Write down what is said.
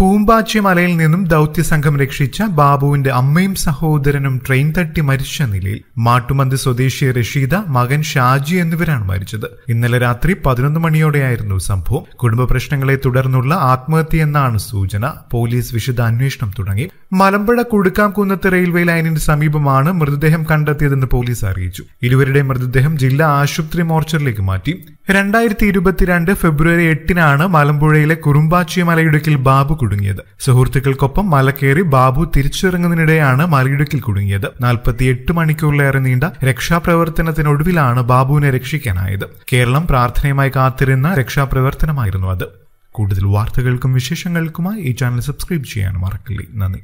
കൂമ്പാച്ചി മലയിൽ നിന്നും ദൗത്യസംഘം രക്ഷിച്ച ബാബുവിന്റെ അമ്മയും സഹോദരനും ട്രെയിൻ തട്ടി മരിച്ച നിലയിൽ മാട്ടുമന്തി സ്വദേശി റഷീദ മകൻ ഷാജി എന്നിവരാണ് മരിച്ചത് ഇന്നലെ രാത്രി പതിനൊന്ന് മണിയോടെയായിരുന്നു സംഭവം കുടുംബ പ്രശ്നങ്ങളെ തുടർന്നുള്ള എന്നാണ് സൂചന പോലീസ് വിശദ അന്വേഷണം തുടങ്ങി മലമ്പുഴ കുടുക്കാംകുന്നത്ത് റെയിൽവേ ലൈനിന് സമീപമാണ് മൃതദേഹം കണ്ടെത്തിയതെന്ന് പോലീസ് അറിയിച്ചു ഇരുവരുടെ മൃതദേഹം ജില്ലാ ആശുപത്രി മോർച്ചറിലേക്ക് മാറ്റി രണ്ടായിരത്തി ഇരുപത്തിരണ്ട് ഫെബ്രുവരി എട്ടിനാണ് മലമ്പുഴയിലെ കുറുമ്പാച്ചി മലയിടുക്കിൽ ബാബു കുടുങ്ങിയത് സുഹൃത്തുക്കൾക്കൊപ്പം മല കയറി ബാബു തിരിച്ചിറങ്ങുന്നതിനിടെയാണ് മലയിടുക്കിൽ കുടുങ്ങിയത് നാൽപ്പത്തിയെട്ട് മണിക്കൂറിലേറെ നീണ്ട രക്ഷാപ്രവർത്തനത്തിനൊടുവിലാണ് ബാബുവിനെ രക്ഷിക്കാനായത് കേരളം പ്രാർത്ഥനയുമായി കാത്തിരുന്ന രക്ഷാപ്രവർത്തനമായിരുന്നു അത് കൂടുതൽ വാർത്തകൾക്കും വിശേഷങ്ങൾക്കുമായി ഈ ചാനൽ സബ്സ്ക്രൈബ് ചെയ്യാൻ മറക്കില്ലേ നന്ദി